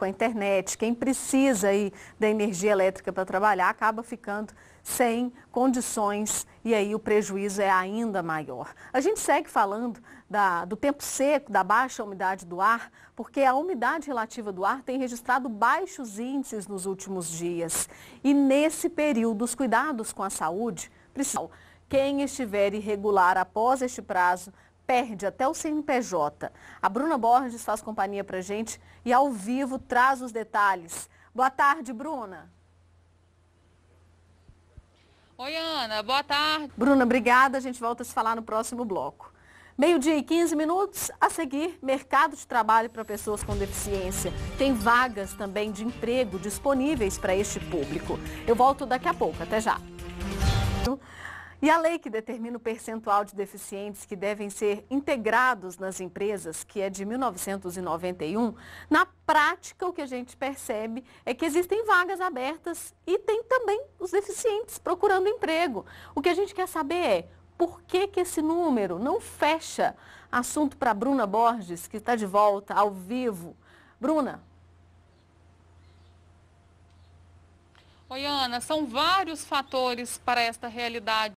com a internet, quem precisa aí da energia elétrica para trabalhar acaba ficando sem condições e aí o prejuízo é ainda maior. A gente segue falando da, do tempo seco, da baixa umidade do ar, porque a umidade relativa do ar tem registrado baixos índices nos últimos dias. E nesse período, os cuidados com a saúde precisam. Quem estiver irregular após este prazo perde até o CNPJ. A Bruna Borges faz companhia para gente e ao vivo traz os detalhes. Boa tarde, Bruna. Oi, Ana. Boa tarde. Bruna, obrigada. A gente volta a se falar no próximo bloco. Meio-dia e 15 minutos. A seguir, mercado de trabalho para pessoas com deficiência. Tem vagas também de emprego disponíveis para este público. Eu volto daqui a pouco. Até já. E a lei que determina o percentual de deficientes que devem ser integrados nas empresas, que é de 1991, na prática o que a gente percebe é que existem vagas abertas e tem também os deficientes procurando emprego. O que a gente quer saber é por que, que esse número não fecha? Assunto para Bruna Borges, que está de volta ao vivo. Bruna, Oi, Ana, são vários fatores para esta realidade